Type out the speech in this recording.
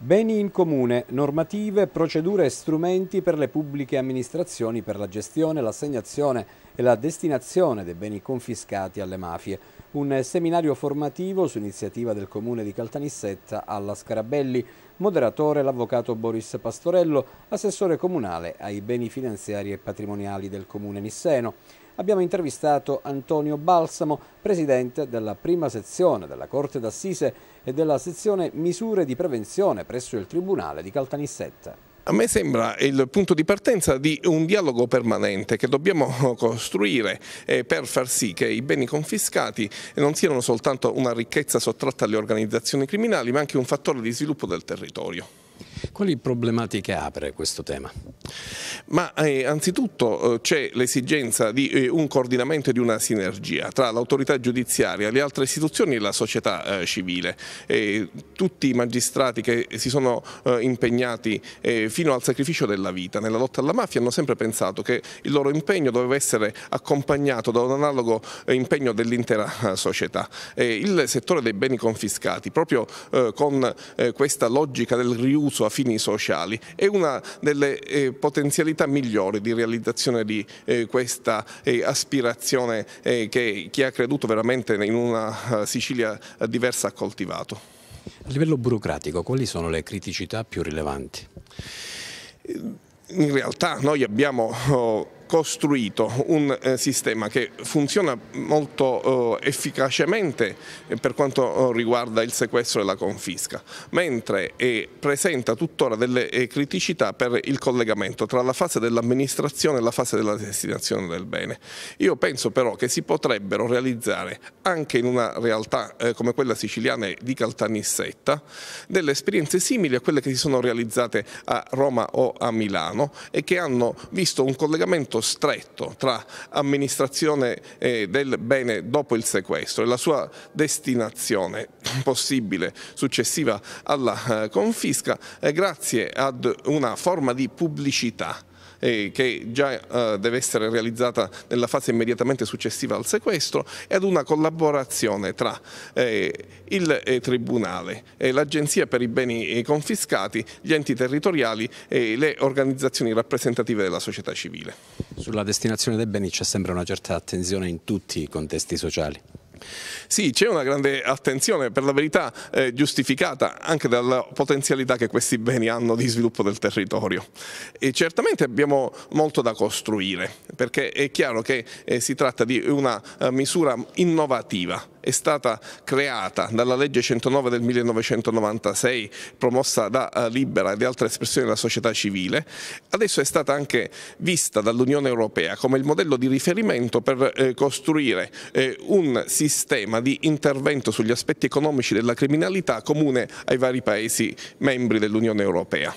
Beni in comune, normative, procedure e strumenti per le pubbliche amministrazioni per la gestione, l'assegnazione e la destinazione dei beni confiscati alle mafie. Un seminario formativo su iniziativa del comune di Caltanissetta alla Scarabelli, moderatore l'avvocato Boris Pastorello, assessore comunale ai beni finanziari e patrimoniali del comune nisseno abbiamo intervistato Antonio Balsamo, presidente della prima sezione della Corte d'Assise e della sezione Misure di Prevenzione presso il Tribunale di Caltanissetta. A me sembra il punto di partenza di un dialogo permanente che dobbiamo costruire eh, per far sì che i beni confiscati non siano soltanto una ricchezza sottratta alle organizzazioni criminali ma anche un fattore di sviluppo del territorio. Quali problematiche apre questo tema? Ma eh, anzitutto eh, c'è l'esigenza di eh, un coordinamento e di una sinergia tra l'autorità giudiziaria, le altre istituzioni e la società eh, civile. tutti i magistrati che si sono eh, impegnati eh, fino al sacrificio della vita nella lotta alla mafia hanno sempre pensato che il loro impegno doveva essere accompagnato da un analogo impegno dell'intera società. il settore dei beni confiscati, proprio con questa logica del riuso a fini sociali. È una delle eh, potenzialità migliori di realizzazione di eh, questa eh, aspirazione eh, che chi ha creduto veramente in una eh, Sicilia eh, diversa ha coltivato. A livello burocratico, quali sono le criticità più rilevanti? In realtà noi abbiamo... Oh, costruito un eh, sistema che funziona molto eh, efficacemente eh, per quanto riguarda il sequestro e la confisca, mentre presenta tuttora delle criticità per il collegamento tra la fase dell'amministrazione e la fase della destinazione del bene. Io penso però che si potrebbero realizzare anche in una realtà come quella siciliana di Caltanissetta delle esperienze simili a quelle che si sono realizzate a Roma o a Milano e che hanno visto un collegamento rapporto stretto tra amministrazione del bene dopo il sequestro e la sua destinazione possibile successiva alla eh, confisca eh, grazie ad una forma di pubblicità eh, che già eh, deve essere realizzata nella fase immediatamente successiva al sequestro e ad una collaborazione tra eh, il eh, Tribunale, l'Agenzia per i beni eh, confiscati, gli enti territoriali e le organizzazioni rappresentative della società civile. Sulla destinazione dei beni c'è sempre una certa attenzione in tutti i contesti sociali. Sì, c'è una grande attenzione, per la verità eh, giustificata anche dalla potenzialità che questi beni hanno di sviluppo del territorio. E certamente abbiamo molto da costruire, perché è chiaro che eh, si tratta di una eh, misura innovativa è stata creata dalla legge 109 del 1996 promossa da eh, Libera e di altre espressioni della società civile, adesso è stata anche vista dall'Unione Europea come il modello di riferimento per eh, costruire eh, un sistema di intervento sugli aspetti economici della criminalità comune ai vari Paesi membri dell'Unione Europea.